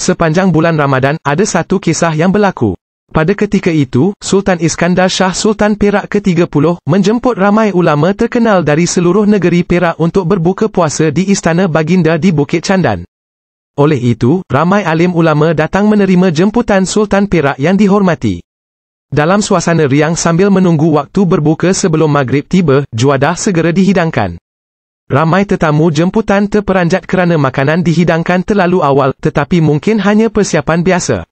sepanjang bulan Ramadan, ada satu kisah yang berlaku. Pada ketika itu, Sultan Iskandar Shah Sultan Perak ke-30 menjemput ramai ulama terkenal dari seluruh negeri Perak untuk berbuka puasa di Istana Baginda di Bukit Candan. Oleh itu, ramai alim ulama datang menerima jemputan Sultan Perak yang dihormati. Dalam suasana riang sambil menunggu waktu berbuka sebelum maghrib tiba, juadah segera dihidangkan. Ramai tetamu jemputan terperanjat kerana makanan dihidangkan terlalu awal, tetapi mungkin hanya persiapan biasa.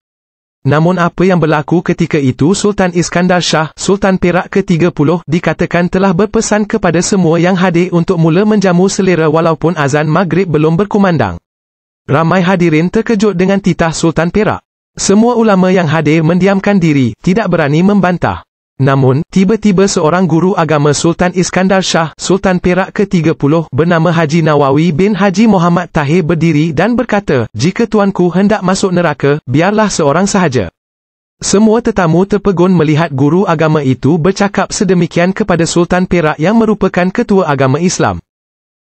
Namun apa yang berlaku ketika itu Sultan Iskandar Shah, Sultan Perak ke-30, dikatakan telah berpesan kepada semua yang hadir untuk mula menjamu selera walaupun azan maghrib belum berkumandang. Ramai hadirin terkejut dengan titah Sultan Perak. Semua ulama yang hadir mendiamkan diri, tidak berani membantah. Namun, tiba-tiba seorang guru agama Sultan Iskandar Shah, Sultan Perak ke-30 bernama Haji Nawawi bin Haji Muhammad Tahir berdiri dan berkata, Jika tuanku hendak masuk neraka, biarlah seorang sahaja. Semua tetamu terpegun melihat guru agama itu bercakap sedemikian kepada Sultan Perak yang merupakan ketua agama Islam.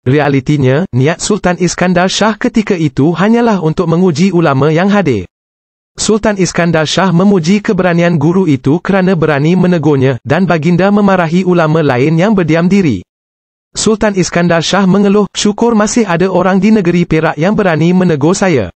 Realitinya, niat Sultan Iskandar Shah ketika itu hanyalah untuk menguji ulama yang hadir. Sultan Iskandar Shah memuji keberanian guru itu kerana berani menegurnya dan baginda memarahi ulama lain yang berdiam diri. Sultan Iskandar Shah mengeluh, syukur masih ada orang di negeri Perak yang berani menegur saya.